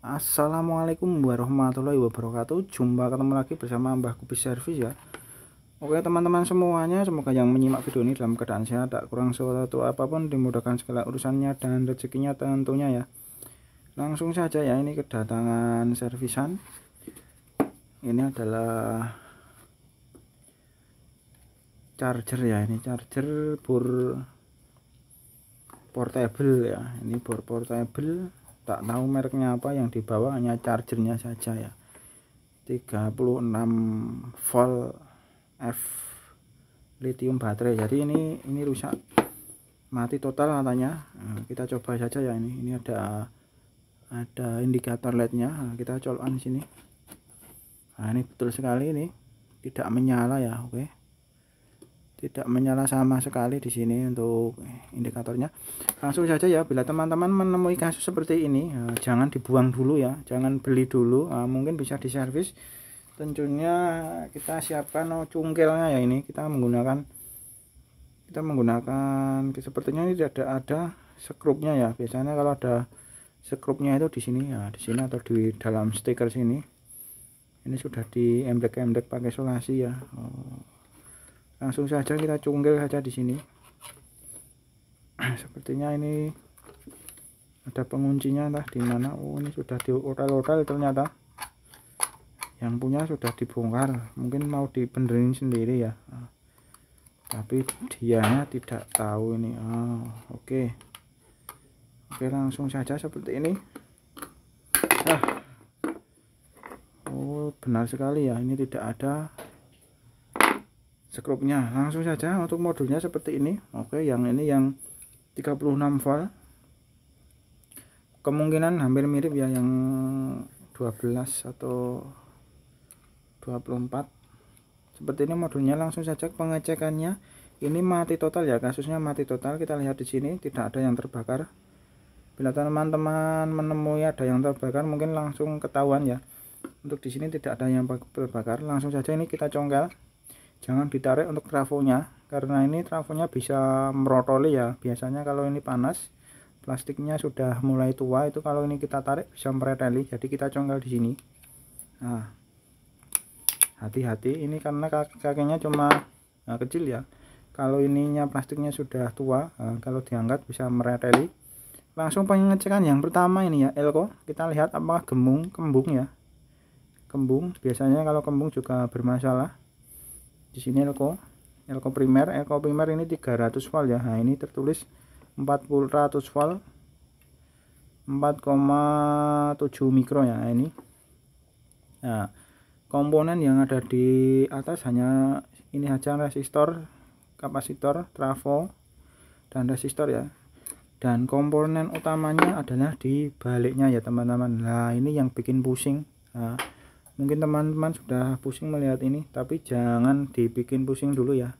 Assalamualaikum warahmatullahi wabarakatuh Jumpa ketemu lagi bersama Mbah Kubis Service ya Oke teman-teman semuanya Semoga yang menyimak video ini dalam keadaan sehat Tak kurang suatu apapun Dimudahkan segala urusannya dan rezekinya tentunya ya Langsung saja ya Ini kedatangan servisan Ini adalah Charger ya Ini charger bor portable ya Ini bor portable tak tahu mereknya apa yang dibawa hanya chargernya saja ya 36 volt F lithium baterai jadi ini ini rusak mati total katanya nah, kita coba saja ya ini ini ada ada indikator lednya nah, kita colokan sini nah ini betul sekali ini tidak menyala ya oke okay tidak menyala sama sekali di sini untuk indikatornya langsung saja ya bila teman-teman menemui kasus seperti ini eh, jangan dibuang dulu ya jangan beli dulu eh, mungkin bisa diservis tentunya kita siapkan oh, cungkilnya ya ini kita menggunakan kita menggunakan sepertinya ini tidak ada, sekrupnya ya biasanya kalau ada sekrupnya itu di sini ya di sini atau di dalam stiker sini ini sudah di emblek-emblek pakai solasi ya oh langsung saja kita cungkil saja di sini sepertinya ini ada penguncinya entah di mana oh ini sudah hotel oral ternyata yang punya sudah dibongkar mungkin mau dibenerin sendiri ya ah. tapi dianya tidak tahu ini oh, oke okay. oke langsung saja seperti ini ah. oh benar sekali ya ini tidak ada sekrupnya langsung saja untuk modulnya seperti ini oke yang ini yang 36 volt kemungkinan hampir mirip ya yang 12 atau 24 seperti ini modulnya langsung saja pengecekannya ini mati total ya kasusnya mati total kita lihat di sini tidak ada yang terbakar bila teman-teman menemui ada yang terbakar mungkin langsung ketahuan ya untuk di sini tidak ada yang terbakar langsung saja ini kita congkel jangan ditarik untuk trafonya karena ini trafonya bisa merotoli ya biasanya kalau ini panas plastiknya sudah mulai tua itu kalau ini kita tarik bisa mereteli jadi kita congkel di sini nah hati-hati ini karena kakinya cuma nah, kecil ya kalau ininya plastiknya sudah tua nah, kalau diangkat bisa mereteli langsung pengecekan yang pertama ini ya elko kita lihat apakah gemung kembung ya kembung biasanya kalau kembung juga bermasalah di sini elko elko primer elko primer ini 300 volt ya nah ini tertulis 400 volt 4,7 mikro ya ini nah komponen yang ada di atas hanya ini aja resistor kapasitor trafo dan resistor ya dan komponen utamanya adalah di baliknya ya teman-teman nah ini yang bikin pusing nah, mungkin teman-teman sudah pusing melihat ini tapi jangan dibikin pusing dulu ya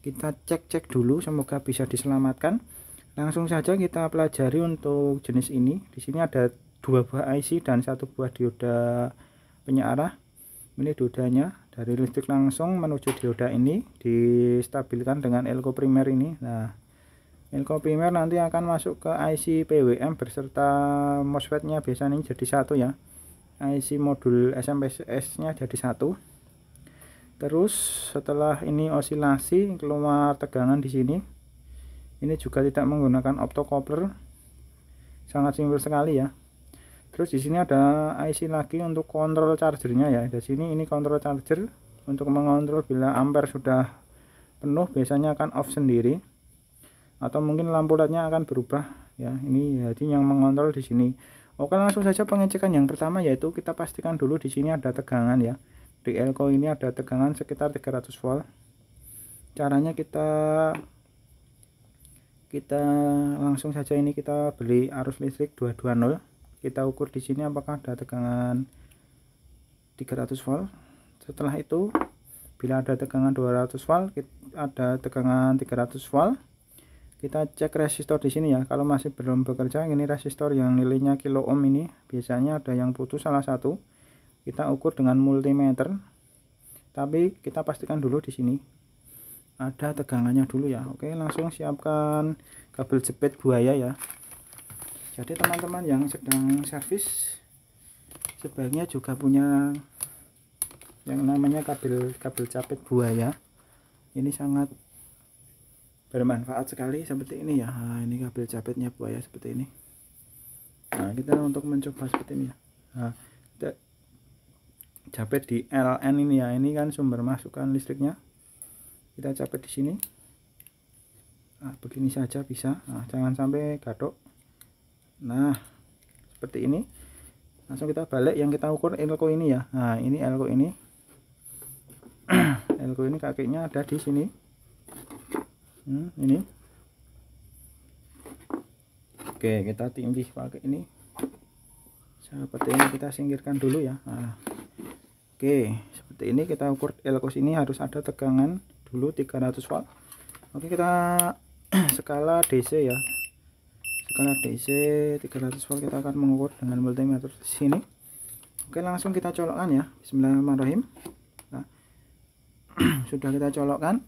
kita cek-cek dulu semoga bisa diselamatkan langsung saja kita pelajari untuk jenis ini di sini ada dua buah IC dan satu buah dioda penyarah. ini diodanya dari listrik langsung menuju dioda ini distabilkan dengan elko primer ini nah elko primer nanti akan masuk ke IC PWM berserta mosfetnya, biasanya jadi satu ya ic modul SMPS-nya jadi satu terus setelah ini osilasi keluar tegangan di sini ini juga tidak menggunakan optocoupler sangat simpel sekali ya terus di sini ada IC lagi untuk kontrol chargernya ya di sini ini kontrol charger untuk mengontrol bila ampere sudah penuh biasanya akan off sendiri atau mungkin lampu lednya akan berubah ya ini jadi yang mengontrol di sini Oke langsung saja pengecekan yang pertama yaitu kita pastikan dulu di sini ada tegangan ya. Di elko ini ada tegangan sekitar 300 volt. Caranya kita kita langsung saja ini kita beli arus listrik 220. Kita ukur di sini apakah ada tegangan 300 volt. Setelah itu bila ada tegangan 200 volt, ada tegangan 300 volt kita cek resistor di sini ya kalau masih belum bekerja ini resistor yang nilainya kilo ohm ini biasanya ada yang putus salah satu kita ukur dengan multimeter tapi kita pastikan dulu di sini ada tegangannya dulu ya oke langsung siapkan kabel jepit buaya ya jadi teman-teman yang sedang servis sebaiknya juga punya yang namanya kabel kabel capit buaya ini sangat bermanfaat sekali seperti ini ya nah, ini kabel capitnya buaya seperti ini nah kita untuk mencoba seperti ini ya nah, kita capit di LN ini ya ini kan sumber masukan listriknya kita capet di sini nah, begini saja bisa nah, jangan sampai gadok nah seperti ini langsung kita balik yang kita ukur elko ini ya nah ini elko ini elko ini kakinya ada di sini hmm, ini oke kita timbih pakai ini seperti ini kita singkirkan dulu ya nah. oke seperti ini kita ukur elkos ini harus ada tegangan dulu 300 volt. oke kita skala DC ya skala DC 300 volt kita akan mengukur dengan multimeter di sini oke langsung kita colokkan ya bismillahirrahmanirrahim nah, sudah kita colokkan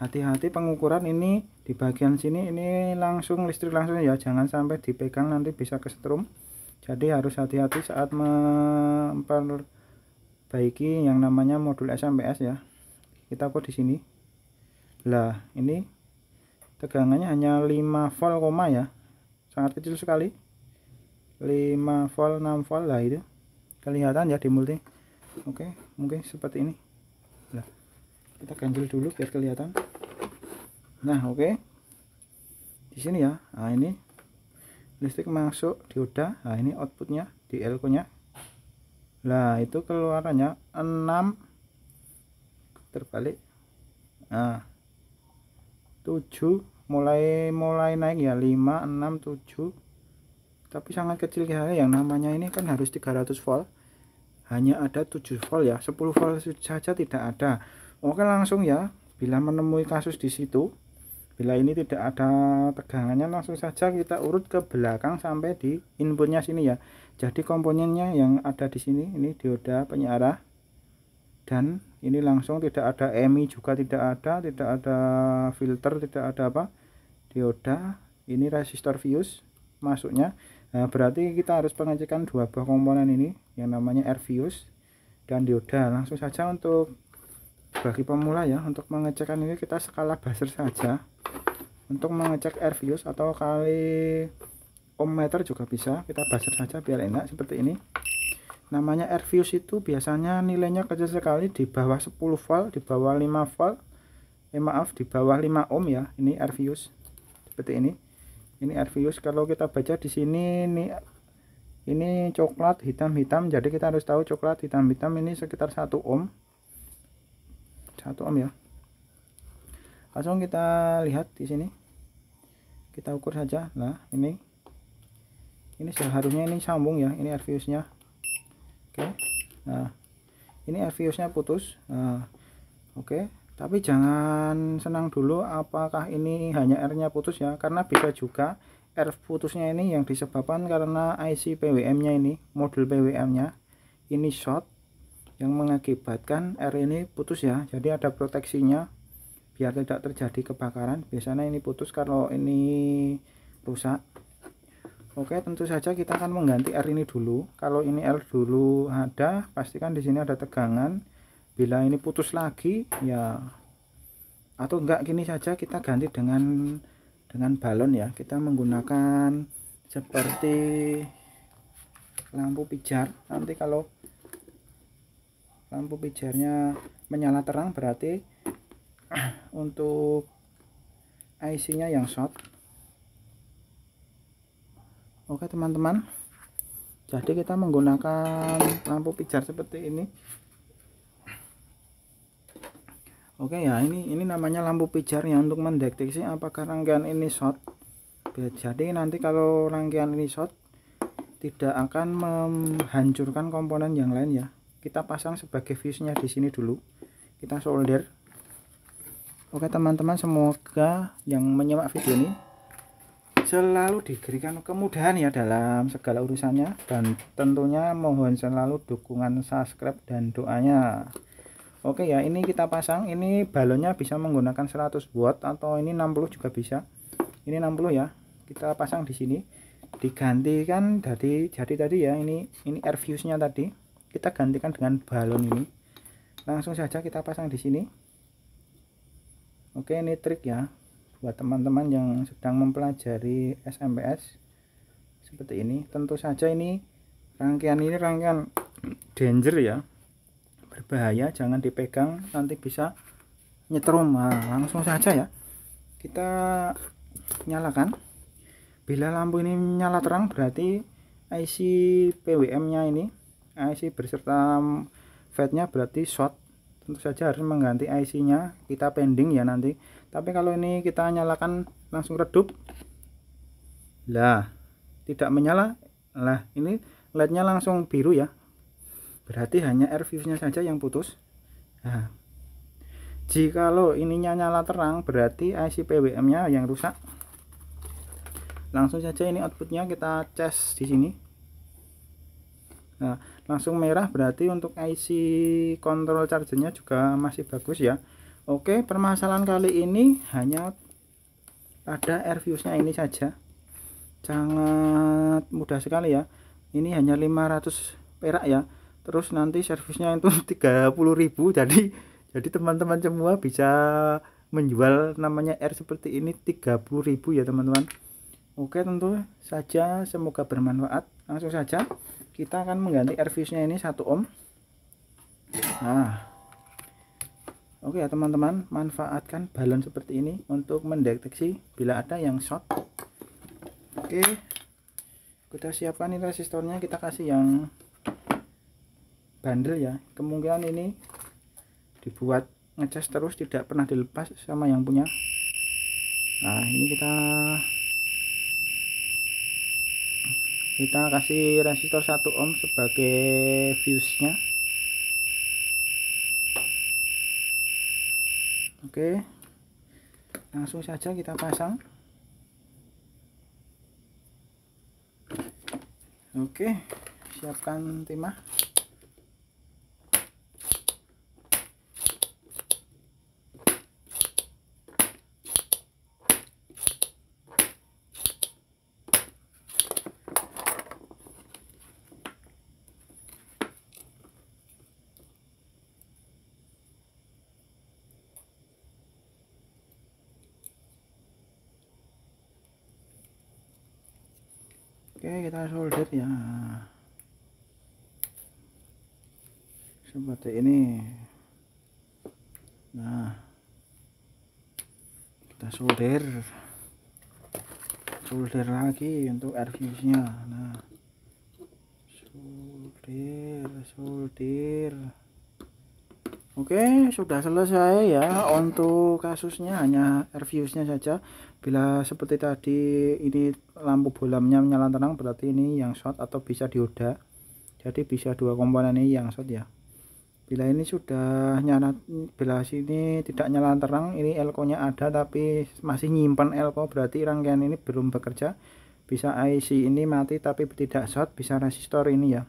hati-hati pengukuran ini di bagian sini ini langsung listrik langsung ya jangan sampai dipegang nanti bisa kesetrum jadi harus hati-hati saat memperbaiki yang namanya modul SMPS ya kita kok di sini lah ini tegangannya hanya 5 volt koma ya sangat kecil sekali 5 volt 6 volt lah itu kelihatan ya di multi oke mungkin seperti ini lah kita ganjil dulu biar kelihatan nah oke okay. di sini ya nah ini listrik masuk dioda nah ini outputnya di elko nya lah itu keluarannya 6 terbalik nah 7 mulai mulai naik ya 5 6 7 tapi sangat kecil ya yang namanya ini kan harus 300 volt hanya ada 7 volt ya 10 volt saja tidak ada Oke langsung ya, bila menemui kasus di situ, bila ini tidak ada tegangannya langsung saja kita urut ke belakang sampai di inputnya sini ya. Jadi komponennya yang ada di sini ini dioda penyarah dan ini langsung tidak ada EMI juga tidak ada, tidak ada filter, tidak ada apa dioda. Ini resistor fuse masuknya. Nah, berarti kita harus pengecekan dua buah komponen ini yang namanya air fuse dan dioda langsung saja untuk bagi pemula ya untuk mengecekkan ini kita skala baser saja untuk mengecek air fuse atau kali ohm meter juga bisa kita baser saja biar enak seperti ini namanya air fuse itu biasanya nilainya kecil sekali di bawah 10 volt di bawah 5 volt eh maaf di bawah 5 ohm ya ini air fuse seperti ini ini air fuse kalau kita baca di sini ini ini coklat hitam-hitam jadi kita harus tahu coklat hitam-hitam ini sekitar 1 ohm satu ohm ya langsung kita lihat di sini kita ukur saja nah ini ini seharusnya ini sambung ya ini air nya oke nah ini air nya putus nah, oke tapi jangan senang dulu apakah ini hanya airnya putus ya karena bisa juga air putusnya ini yang disebabkan karena IC PWM-nya ini modul PWM-nya ini short yang mengakibatkan air ini putus ya jadi ada proteksinya biar tidak terjadi kebakaran biasanya ini putus kalau ini rusak Oke tentu saja kita akan mengganti air ini dulu kalau ini air dulu ada pastikan di sini ada tegangan bila ini putus lagi ya atau enggak gini saja kita ganti dengan dengan balon ya kita menggunakan seperti lampu pijar nanti kalau lampu pijarnya menyala terang berarti untuk IC nya yang short oke teman-teman jadi kita menggunakan lampu pijar seperti ini oke ya ini ini namanya lampu pijar yang untuk mendeteksi apakah rangkaian ini short jadi nanti kalau rangkaian ini short tidak akan menghancurkan komponen yang lain ya kita pasang sebagai fuse-nya di sini dulu kita solder oke teman-teman semoga yang menyimak video ini selalu diberikan kemudahan ya dalam segala urusannya dan tentunya mohon selalu dukungan subscribe dan doanya oke ya ini kita pasang ini balonnya bisa menggunakan 100 watt atau ini 60 juga bisa ini 60 ya kita pasang di sini digantikan dari jadi tadi ya ini ini air fuse nya tadi kita gantikan dengan balon ini langsung saja kita pasang di sini oke ini trik ya buat teman-teman yang sedang mempelajari SMPS seperti ini tentu saja ini rangkaian ini rangkaian danger ya berbahaya jangan dipegang nanti bisa nyetrum nah, langsung saja ya kita nyalakan bila lampu ini nyala terang berarti IC PWM nya ini IC berserta fatnya berarti short tentu saja harus mengganti IC nya kita pending ya nanti tapi kalau ini kita nyalakan langsung redup lah tidak menyala lah ini LED-nya langsung biru ya berarti hanya air fuse nya saja yang putus nah, lo ininya nyala terang berarti IC PWM nya yang rusak langsung saja ini outputnya kita cas di sini nah langsung merah berarti untuk IC kontrol chargernya juga masih bagus ya Oke permasalahan kali ini hanya pada air fuse nya ini saja sangat mudah sekali ya ini hanya 500 perak ya terus nanti servisnya itu 30.000 jadi jadi teman-teman semua bisa menjual namanya air seperti ini 30.000 ya teman-teman Oke tentu saja semoga bermanfaat langsung saja kita akan mengganti air fuse-nya ini 1 ohm nah oke okay, ya teman-teman manfaatkan balon seperti ini untuk mendeteksi bila ada yang short oke okay. kita siapkan ini resistornya kita kasih yang bandel ya kemungkinan ini dibuat ngecas terus tidak pernah dilepas sama yang punya nah ini kita kita kasih resistor 1 ohm sebagai fuse nya oke langsung saja kita pasang oke siapkan timah oke kita solder ya seperti ini nah kita solder solder lagi untuk air fuse nya nah solder solder Oke, sudah selesai ya untuk kasusnya hanya reviewsnya saja. Bila seperti tadi ini lampu bolamnya menyala terang berarti ini yang short atau bisa dioda. Jadi bisa dua komponen ini yang short ya. Bila ini sudah nyala bila sini tidak nyala terang, ini elko-nya ada tapi masih nyimpan elko berarti rangkaian ini belum bekerja. Bisa IC ini mati tapi tidak short, bisa resistor ini ya.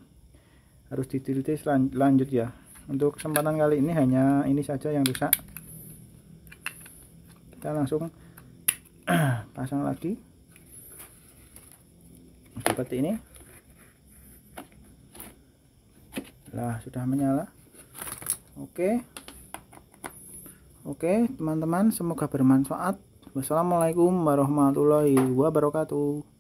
Harus diteliti lanjut ya untuk kesempatan kali ini hanya ini saja yang rusak kita langsung pasang lagi seperti ini lah sudah menyala oke oke teman-teman semoga bermanfaat wassalamualaikum warahmatullahi wabarakatuh